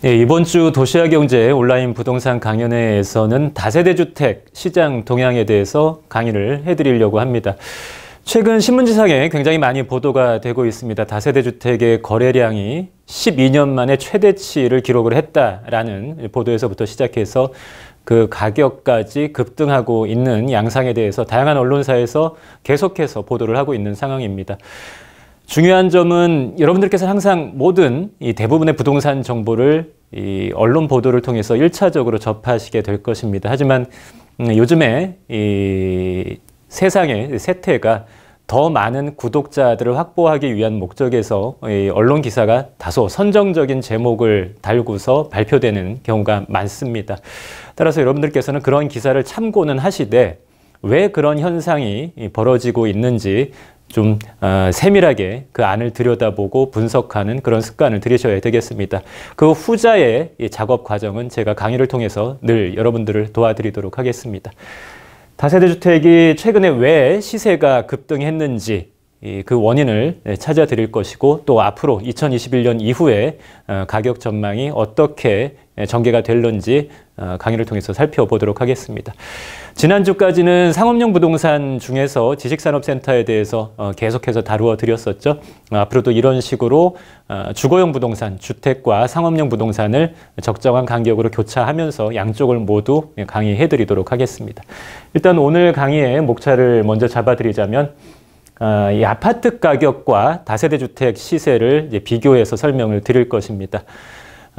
네, 이번 주 도시와 경제 온라인 부동산 강연회에서는 다세대 주택 시장 동향에 대해서 강의를 해드리려고 합니다. 최근 신문지상에 굉장히 많이 보도가 되고 있습니다. 다세대 주택의 거래량이 12년 만에 최대치를 기록을 했다라는 보도에서부터 시작해서 그 가격까지 급등하고 있는 양상에 대해서 다양한 언론사에서 계속해서 보도를 하고 있는 상황입니다. 중요한 점은 여러분들께서 항상 모든 이 대부분의 부동산 정보를 이 언론 보도를 통해서 1차적으로 접하시게 될 것입니다. 하지만 음, 요즘에 이 세상의 세태가 더 많은 구독자들을 확보하기 위한 목적에서 언론 기사가 다소 선정적인 제목을 달고서 발표되는 경우가 많습니다. 따라서 여러분들께서는 그런 기사를 참고는 하시되 왜 그런 현상이 벌어지고 있는지 좀 어, 세밀하게 그 안을 들여다보고 분석하는 그런 습관을 들이셔야 되겠습니다. 그 후자의 작업 과정은 제가 강의를 통해서 늘 여러분들을 도와드리도록 하겠습니다. 다세대 주택이 최근에 왜 시세가 급등했는지 그 원인을 네, 찾아 드릴 것이고 또 앞으로 2021년 이후에 어, 가격 전망이 어떻게 네, 전개가 될는지 어, 강의를 통해서 살펴보도록 하겠습니다. 지난주까지는 상업용 부동산 중에서 지식산업센터에 대해서 어, 계속해서 다루어 드렸었죠. 어, 앞으로도 이런 식으로 주거용 부동산, 주택과 상업용 부동산을 적정한 간격으로 교차하면서 양쪽을 모두 강의해 드리도록 하겠습니다. 일단 오늘 강의의 목차를 먼저 잡아드리자면 이 아파트 가격과 다세대 주택 시세를 비교해서 설명을 드릴 것입니다.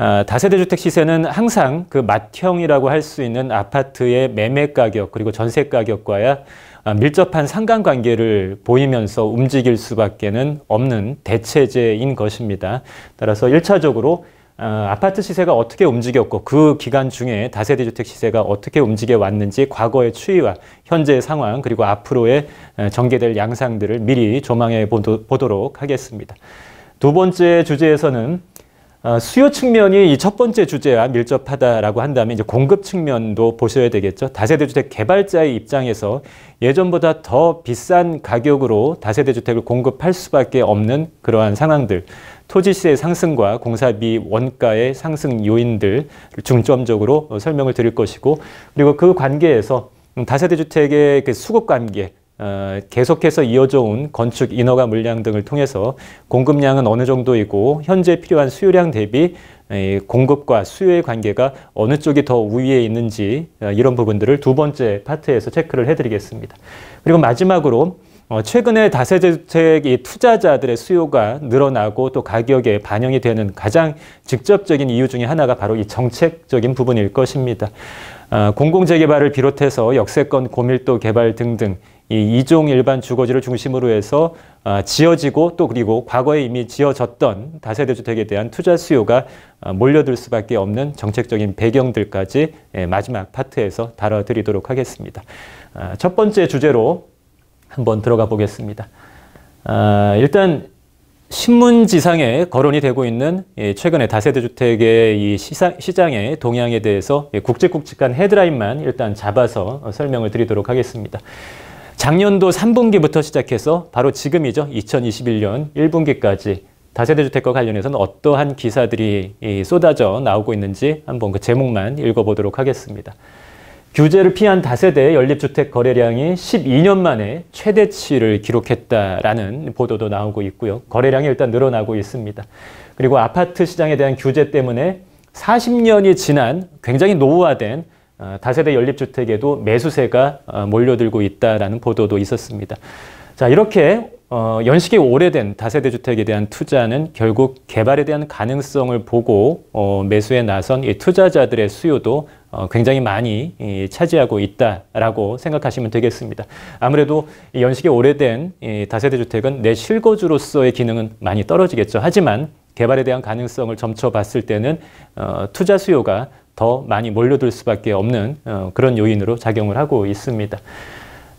아, 다세대 주택 시세는 항상 그 맏형이라고 할 수 있는 아파트의 매매 가격 그리고 전세 가격과야 아, 밀접한 상관관계를 보이면서 움직일 수밖에는 없는 대체제인 것입니다. 따라서 1차적으로 아, 아파트 시세가 어떻게 움직였고 그 기간 중에 다세대 주택 시세가 어떻게 움직여 왔는지 과거의 추이와 현재의 상황 그리고 앞으로의 전개될 양상들을 미리 조망해 보도록 하겠습니다. 두 번째 주제에서는 아, 수요 측면이 이 첫 번째 주제와 밀접하다라고 한다면 이제 공급 측면도 보셔야 되겠죠. 다세대 주택 개발자의 입장에서 예전보다 더 비싼 가격으로 다세대 주택을 공급할 수밖에 없는 그러한 상황들, 토지시의 상승과 공사비 원가의 상승 요인들 중점적으로 어, 설명을 드릴 것이고, 그리고 그 관계에서 음, 다세대 주택의 그 수급 관계, 어, 계속해서 이어져 온 건축 인허가 물량 등을 통해서 공급량은 어느 정도이고 현재 필요한 수요량 대비 공급과 수요의 관계가 어느 쪽이 더 우위에 있는지 어, 이런 부분들을 두 번째 파트에서 체크를 해드리겠습니다. 그리고 마지막으로 어, 최근에 다세대주택 투자자들의 수요가 늘어나고 또 가격에 반영이 되는 가장 직접적인 이유 중의 하나가 바로 이 정책적인 부분일 것입니다. 공공재개발을 비롯해서 역세권 고밀도 개발 등등 이 이종 일반 주거지를 중심으로 해서 아, 지어지고 또 그리고 과거에 이미 지어졌던 다세대 주택에 대한 투자 수요가 아, 몰려들 수밖에 없는 정책적인 배경들까지 예, 마지막 파트에서 다뤄드리도록 하겠습니다. 아, 첫 번째 주제로 한번 들어가 보겠습니다. 일단 신문지상에 거론이 되고 있는 예, 최근에 다세대 주택의 이 시장의 동향에 대해서 국직국직한 예, 헤드라인만 일단 잡아서 어, 설명을 드리도록 하겠습니다. 작년도 3분기부터 시작해서 바로 지금이죠. 2021년 1분기까지 다세대 주택과 관련해서는 어떠한 기사들이 쏟아져 나오고 있는지 한번 그 제목만 읽어보도록 하겠습니다. 규제를 피한 다세대 연립주택 거래량이 12년 만에 최대치를 기록했다라는 보도도 나오고 있고요. 거래량이 일단 늘어나고 있습니다. 그리고 아파트 시장에 대한 규제 때문에 40년이 지난 굉장히 노후화된 어, 다세대 연립주택에도 매수세가 어, 몰려들고 있다라는 보도도 있었습니다. 자 이렇게 어, 연식이 오래된 다세대 주택에 대한 투자는 결국 개발에 대한 가능성을 보고 어, 매수에 나선 투자자들의 수요도 어, 굉장히 많이 이, 차지하고 있다라고 생각하시면 되겠습니다. 아무래도 이 연식이 오래된 이 다세대 주택은 내 실거주로서의 기능은 많이 떨어지겠죠. 하지만 개발에 대한 가능성을 점쳐봤을 때는 어, 투자 수요가 더 많이 몰려들 수밖에 없는 어, 그런 요인으로 작용을 하고 있습니다.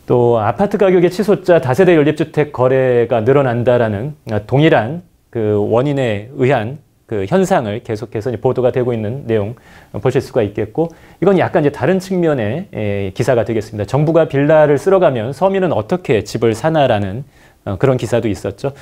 또 아파트 가격의 치솟자 다세대 연립주택 거래가 늘어난다라는 어, 동일한 그 원인에 의한 그 현상을 계속해서 보도가 되고 있는 내용 보실 수가 있겠고 이건 약간 이제 다른 측면의 기사가 되겠습니다. 정부가 빌라를 쓸어가면 서민은 어떻게 집을 사나라는 어, 그런 기사도 있었죠.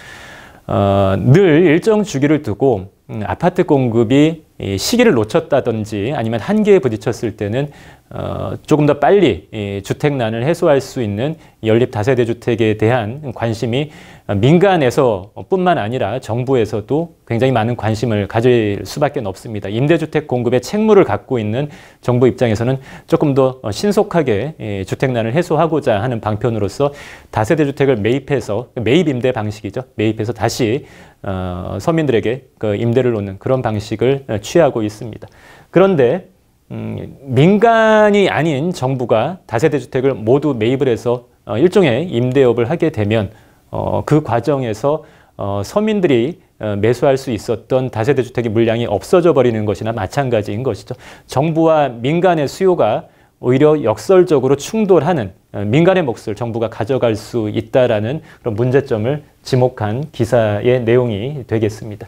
어, 늘 일정 주기를 두고 음, 아파트 공급이 시기를 놓쳤다든지 아니면 한계에 부딪혔을 때는 어, 조금 더 빨리 이 주택난을 해소할 수 있는 연립 다세대 주택에 대한 관심이 민간에서 뿐만 아니라 정부에서도 굉장히 많은 관심을 가질 수밖에 없습니다. 임대주택 공급의 책무를 갖고 있는 정부 입장에서는 조금 더 신속하게 주택난을 해소하고자 하는 방편으로서 다세대 주택을 매입해서 매입 임대 방식이죠. 매입해서 다시 어, 서민들에게 그 임대를 놓는 그런 방식을 취하고 있습니다. 그런데 음, 민간이 아닌 정부가 다세대 주택을 모두 매입을 해서 어, 일종의 임대업을 하게 되면 어, 그 과정에서 어, 서민들이 어, 매수할 수 있었던 다세대 주택의 물량이 없어져 버리는 것이나 마찬가지인 것이죠. 정부와 민간의 수요가 오히려 역설적으로 충돌하는 어, 민간의 몫을 정부가 가져갈 수 있다라는 그런 문제점을 지목한 기사의 내용이 되겠습니다.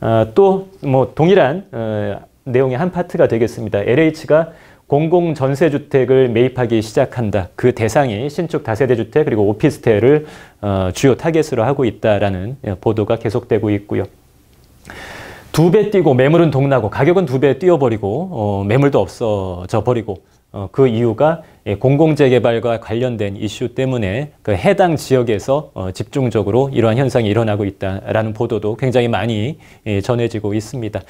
어, 또뭐 동일한 어, 내용의 한 파트가 되겠습니다. LH가 공공 전세 주택을 매입하기 시작한다. 그 대상이 신축 다세대 주택 그리고 오피스텔을 어, 주요 타겟으로 하고 있다라는 예, 보도가 계속되고 있고요. 두 배 뛰고 매물은 동나고 가격은 두 배 뛰어버리고 어, 매물도 없어져 버리고 어, 그 이유가 예, 공공재개발과 관련된 이슈 때문에 그 해당 지역에서 어, 집중적으로 이러한 현상이 일어나고 있다라는 보도도 굉장히 많이 예, 전해지고 있습니다.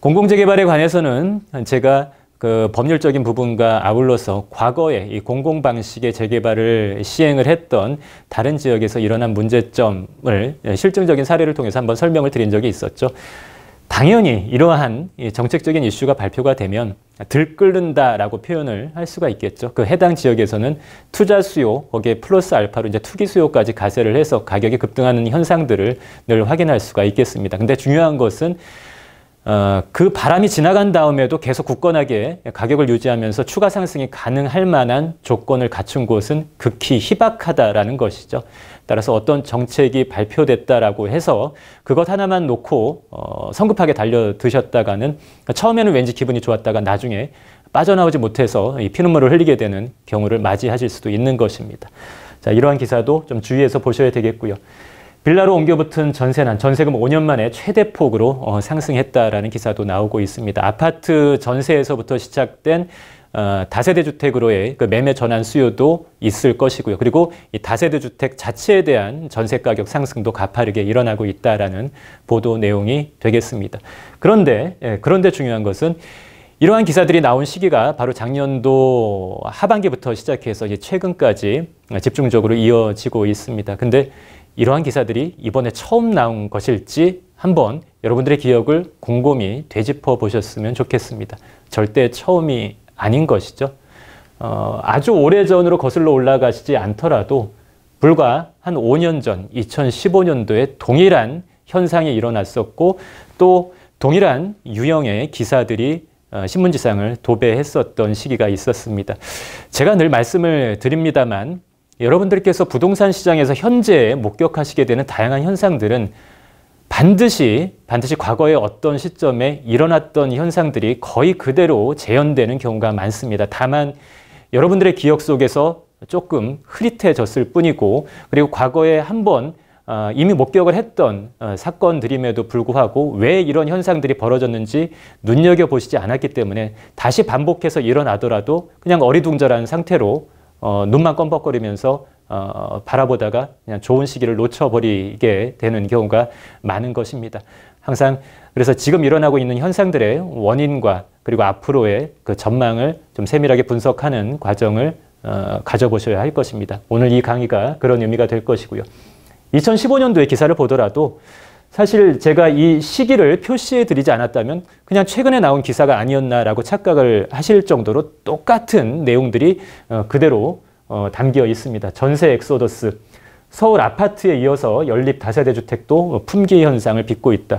공공재개발에 관해서는 제가 그 법률적인 부분과 아울러서 과거에 이 공공 방식의 재개발을 시행을 했던 다른 지역에서 일어난 문제점을 예, 실증적인 사례를 통해서 한번 설명을 드린 적이 있었죠. 당연히 이러한 정책적인 이슈가 발표가 되면 들끓는다라고 표현을 할 수가 있겠죠. 그 해당 지역에서는 투자 수요, 거기에 플러스 알파로 이제 투기 수요까지 가세를 해서 가격이 급등하는 현상들을 늘 확인할 수가 있겠습니다. 근데 중요한 것은 어, 그 바람이 지나간 다음에도 계속 굳건하게 가격을 유지하면서 추가 상승이 가능할 만한 조건을 갖춘 곳은 극히 희박하다라는 것이죠. 따라서 어떤 정책이 발표됐다라고 해서 그것 하나만 놓고 어, 성급하게 달려드셨다가는 처음에는 왠지 기분이 좋았다가 나중에 빠져나오지 못해서 피눈물을 흘리게 되는 경우를 맞이하실 수도 있는 것입니다. 자, 이러한 기사도 좀 주의해서 보셔야 되겠고요. 빌라로 옮겨붙은 전세난 전세금 5년 만에 최대폭으로 어, 상승했다라는 기사도 나오고 있습니다. 아파트 전세에서부터 시작된 어, 다세대 주택으로의 그 매매 전환 수요도 있을 것이고요. 그리고 이 다세대 주택 자체에 대한 전세 가격 상승도 가파르게 일어나고 있다라는 보도 내용이 되겠습니다. 그런데 예, 그런데 중요한 것은 이러한 기사들이 나온 시기가 바로 작년도 하반기부터 시작해서 이제 최근까지 집중적으로 이어지고 있습니다. 근데 이러한 기사들이 이번에 처음 나온 것일지 한번 여러분들의 기억을 곰곰이 되짚어 보셨으면 좋겠습니다. 절대 처음이 아닌 것이죠. 어, 아주 오래전으로 거슬러 올라가시지 않더라도 불과 한 5년 전 2015년도에 동일한 현상이 일어났었고 또 동일한 유형의 기사들이 어, 신문지상을 도배했었던 시기가 있었습니다. 제가 늘 말씀을 드립니다만 여러분들께서 부동산 시장에서 현재 목격하시게 되는 다양한 현상들은 반드시 반드시 과거의 어떤 시점에 일어났던 현상들이 거의 그대로 재현되는 경우가 많습니다. 다만 여러분들의 기억 속에서 조금 흐릿해졌을 뿐이고 그리고 과거에 한번 어, 이미 목격을 했던 어, 사건들임에도 불구하고 왜 이런 현상들이 벌어졌는지 눈여겨보시지 않았기 때문에 다시 반복해서 일어나더라도 그냥 어리둥절한 상태로 어, 눈만 껌뻑거리면서 어, 바라보다가 그냥 좋은 시기를 놓쳐버리게 되는 경우가 많은 것입니다. 항상 그래서 지금 일어나고 있는 현상들의 원인과 그리고 앞으로의 그 전망을 좀 세밀하게 분석하는 과정을 어, 가져보셔야 할 것입니다. 오늘 이 강의가 그런 의미가 될 것이고요. 2015년도의 기사를 보더라도 사실 제가 이 시기를 표시해 드리지 않았다면 그냥 최근에 나온 기사가 아니었나라고 착각을 하실 정도로 똑같은 내용들이 어, 그대로 어, 담겨 있습니다. 전세 엑소더스, 서울 아파트에 이어서 연립 다세대 주택도 품귀 현상을 빚고 있다.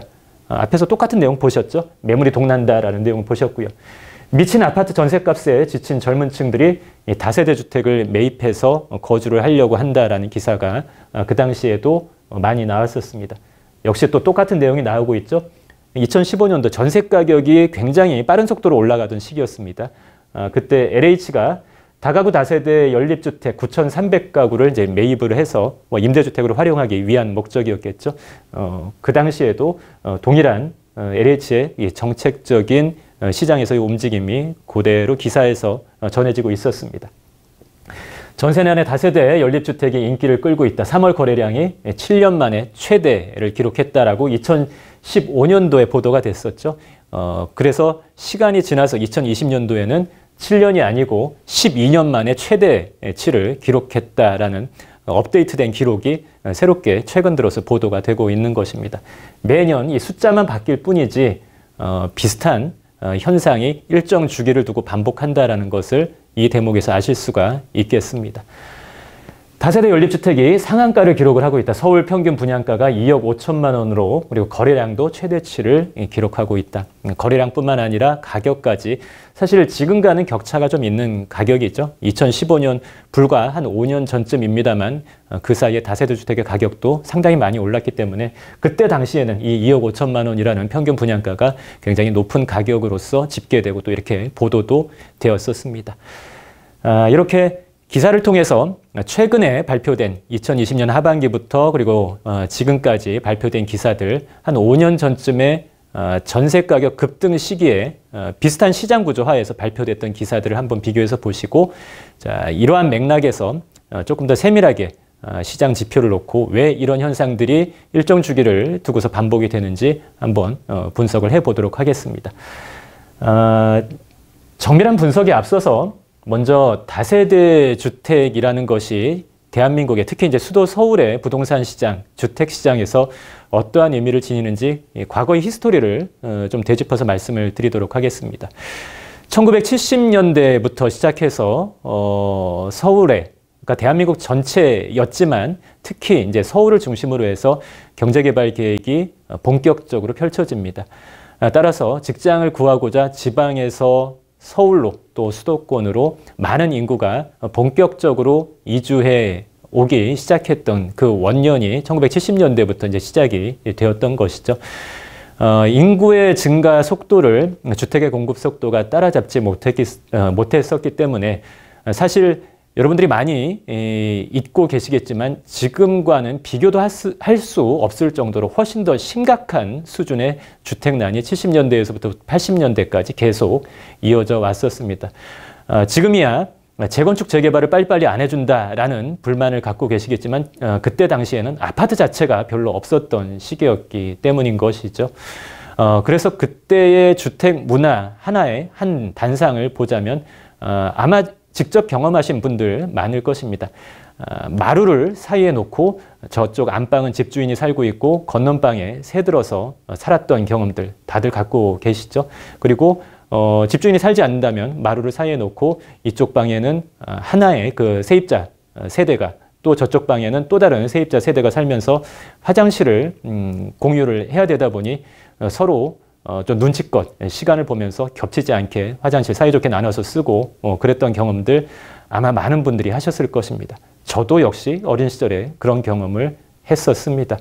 어, 앞에서 똑같은 내용 보셨죠? 매물이 동난다라는 내용 보셨고요. 미친 아파트 전세값에 지친 젊은 층들이 다세대 주택을 매입해서 거주를 하려고 한다라는 기사가 그 당시에도 많이 나왔었습니다. 역시 또 똑같은 내용이 나오고 있죠. 2015년도 전세 가격이 굉장히 빠른 속도로 올라가던 시기였습니다. 어, 그때 LH가 다가구 다세대 연립주택 9,300가구를 이제 매입을 해서 뭐 임대주택으로 활용하기 위한 목적이었겠죠. 어, 그 당시에도 어, 동일한 어, LH의 정책적인 어, 시장에서의 움직임이 고대로 기사에서 어, 전해지고 있었습니다. 전세난의 다세대 연립주택이 인기를 끌고 있다. 3월 거래량이 7년 만에 최대를 기록했다라고 2015년도에 보도가 됐었죠. 어, 그래서 시간이 지나서 2020년도에는 7년이 아니고 12년 만에 최대치를 기록했다라는 업데이트된 기록이 새롭게 최근 들어서 보도가 되고 있는 것입니다. 매년 이 숫자만 바뀔 뿐이지 어, 비슷한 어, 현상이 일정 주기를 두고 반복한다라는 것을 이 대목에서 아실 수가 있겠습니다. 다세대 연립주택이 상한가를 기록을 하고 있다. 서울 평균 분양가가 2억 5천만 원으로 그리고 거래량도 최대치를 기록하고 있다. 음, 거래량뿐만 아니라 가격까지 사실 지금과는 격차가 좀 있는 가격이죠. 2015년 불과 한 5년 전쯤입니다만 어, 그 사이에 다세대 주택의 가격도 상당히 많이 올랐기 때문에 그때 당시에는 이 2억 5천만 원이라는 평균 분양가가 굉장히 높은 가격으로서 집계되고 또 이렇게 보도도 되었었습니다. 아, 이렇게 기사를 통해서 아, 최근에 발표된 2020년 하반기부터 그리고 어, 지금까지 발표된 기사들 한 5년 전쯤에 어, 전세 가격 급등 시기에 어, 비슷한 시장 구조 하에서 발표됐던 기사들을 한번 비교해서 보시고 자, 이러한 맥락에서 조금 더 세밀하게 시장 지표를 놓고 왜 이런 현상들이 일정 주기를 두고서 반복이 되는지 한번 분석을 해보도록 하겠습니다. 정밀한 분석에 앞서서 먼저 다세대 주택이라는 것이 대한민국의 특히 이제 수도 서울의 부동산 시장, 주택 시장에서 어떠한 의미를 지니는지 과거의 히스토리를 어, 좀 되짚어서 말씀을 드리도록 하겠습니다. 1970년대부터 시작해서 어, 서울의 그러니까 대한민국 전체였지만 특히 이제 서울을 중심으로 해서 경제개발 계획이 어, 본격적으로 펼쳐집니다. 아, 따라서 직장을 구하고자 지방에서 서울로 또 수도권으로 많은 인구가 본격적으로 이주해 오기 시작했던 그 원년이 1970년대부터 이제 시작이 되었던 것이죠. 어, 인구의 증가 속도를 주택의 공급 속도가 따라잡지 못했기, 어, 못했었기 때문에 사실 여러분들이 많이 잊고 계시겠지만 지금과는 비교도 할 수 없을 정도로 훨씬 더 심각한 수준의 주택난이 70년대에서부터 80년대까지 계속 이어져 왔었습니다. 어, 지금이야 재건축 재개발을 빨리빨리 안 해준다라는 불만을 갖고 계시겠지만 어, 그때 당시에는 아파트 자체가 별로 없었던 시기였기 때문인 것이죠. 어, 그래서 그때의 주택 문화 하나의 한 단상을 보자면 아마 직접 경험하신 분들 많을 것입니다. 아, 마루를 사이에 놓고 저쪽 안방은 집주인이 살고 있고 건넌방에 새 들어서 살았던 경험들 다들 갖고 계시죠. 그리고 어, 집주인이 살지 않는다면 마루를 사이에 놓고 이쪽 방에는 아, 하나의 그 세입자 아, 세대가 또 저쪽 방에는 또 다른 세입자 세대가 살면서 화장실을 음, 공유를 해야 되다 보니 어, 서로 어, 좀 눈치껏 시간을 보면서 겹치지 않게 화장실 사이좋게 나눠서 쓰고 어, 그랬던 경험들 아마 많은 분들이 하셨을 것입니다. 저도 역시 어린 시절에 그런 경험을 했었습니다.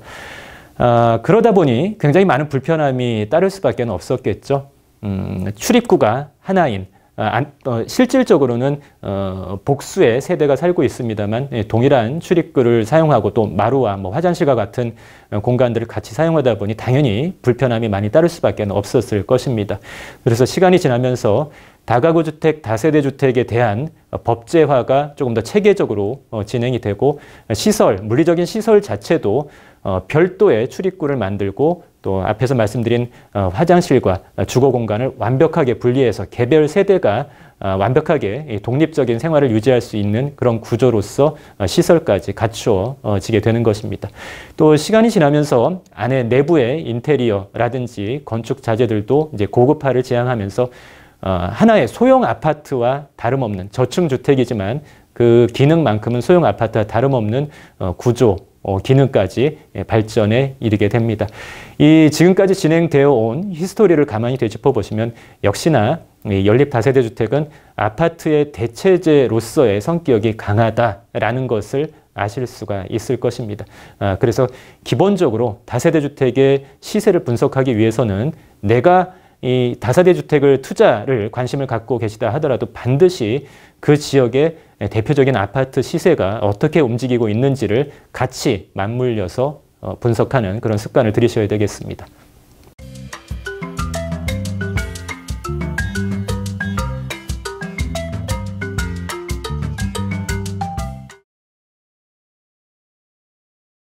아, 그러다 보니 굉장히 많은 불편함이 따를 수밖에 없었겠죠. 음, 출입구가 하나인 어, 어, 실질적으로는 어, 복수의 세대가 살고 있습니다만 예, 동일한 출입구를 사용하고 또 마루와 뭐 화장실과 같은 공간들을 같이 사용하다 보니 당연히 불편함이 많이 따를 수밖에 없었을 것입니다. 그래서 시간이 지나면서 다가구 주택, 다세대 주택에 대한 법제화가 조금 더 체계적으로 진행이 되고 시설, 물리적인 시설 자체도 별도의 출입구를 만들고 또 앞에서 말씀드린 어, 화장실과 주거 공간을 완벽하게 분리해서 개별 세대가 어, 완벽하게 독립적인 생활을 유지할 수 있는 그런 구조로서 어, 시설까지 갖추어지게 되는 것입니다. 또 시간이 지나면서 안에 내부의 인테리어라든지 건축 자재들도 이제 고급화를 지향하면서 하나의 소형 아파트와 다름없는 저층 주택이지만 그 기능만큼은 소형 아파트와 다름없는 구조 어, 기능까지 예, 발전에 이르게 됩니다. 이 지금까지 진행되어 온 히스토리를 가만히 되짚어 보시면 역시나 연립 다세대 주택은 아파트의 대체제로서의 성격이 강하다라는 것을 아실 수가 있을 것입니다. 아, 그래서 기본적으로 다세대 주택의 시세를 분석하기 위해서는 내가 이 다세대 주택을 투자를 관심을 갖고 계시다 하더라도 반드시 그 지역의 대표적인 아파트 시세가 어떻게 움직이고 있는지를 같이 맞물려서 어, 분석하는 그런 습관을 들이셔야 되겠습니다.